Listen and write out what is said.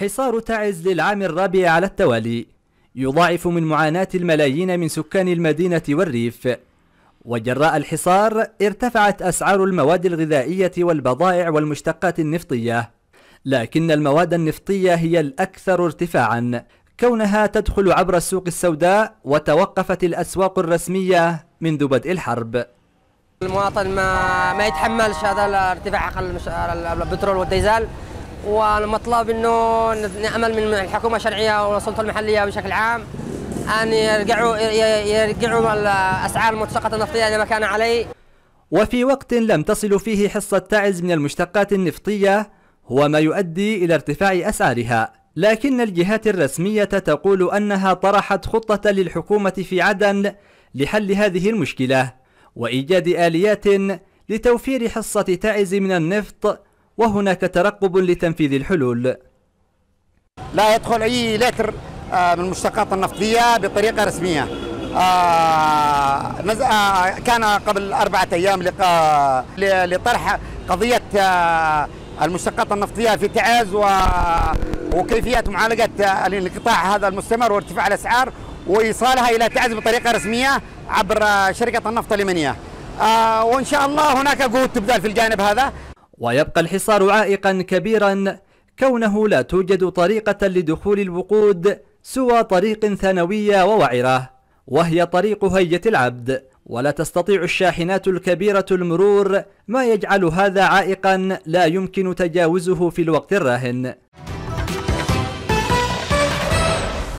حصار تعز للعام الرابع على التوالي يضاعف من معاناة الملايين من سكان المدينة والريف وجراء الحصار ارتفعت أسعار المواد الغذائية والبضائع والمشتقات النفطية لكن المواد النفطية هي الأكثر ارتفاعا كونها تدخل عبر السوق السوداء وتوقفت الأسواق الرسمية منذ بدء الحرب المواطن ما, ما يتحملش هذا الارتفاع البترول والديزل والمطلب انه نامل من الحكومه الشرعيه والسلطه المحليه بشكل عام ان يرجعوا يرجعوا الاسعار المتسقطه النفطيه الى ما كان عليه. وفي وقت لم تصل فيه حصه تعز من المشتقات النفطيه هو ما يؤدي الى ارتفاع اسعارها. لكن الجهات الرسمية تقول أنها طرحت خطة للحكومة في عدن لحل هذه المشكلة وإيجاد آليات لتوفير حصة تعز من النفط وهناك ترقب لتنفيذ الحلول لا يدخل أي لتر آه، من المشتقات النفطية بطريقة رسمية آه، آه، كان قبل أربعة أيام لطرح قضية المشتقات النفطية في تعز وكيفية معالجة الانقطاع هذا المستمر وارتفاع الأسعار وإيصالها إلى تعز بطريقة رسمية عبر شركة النفط اليمنية وإن شاء الله هناك جهود تبذل في الجانب هذا ويبقى الحصار عائقا كبيرا كونه لا توجد طريقة لدخول الوقود سوى طريق ثانوية ووعرة وهي طريق هية العبد ولا تستطيع الشاحنات الكبيرة المرور ما يجعل هذا عائقا لا يمكن تجاوزه في الوقت الراهن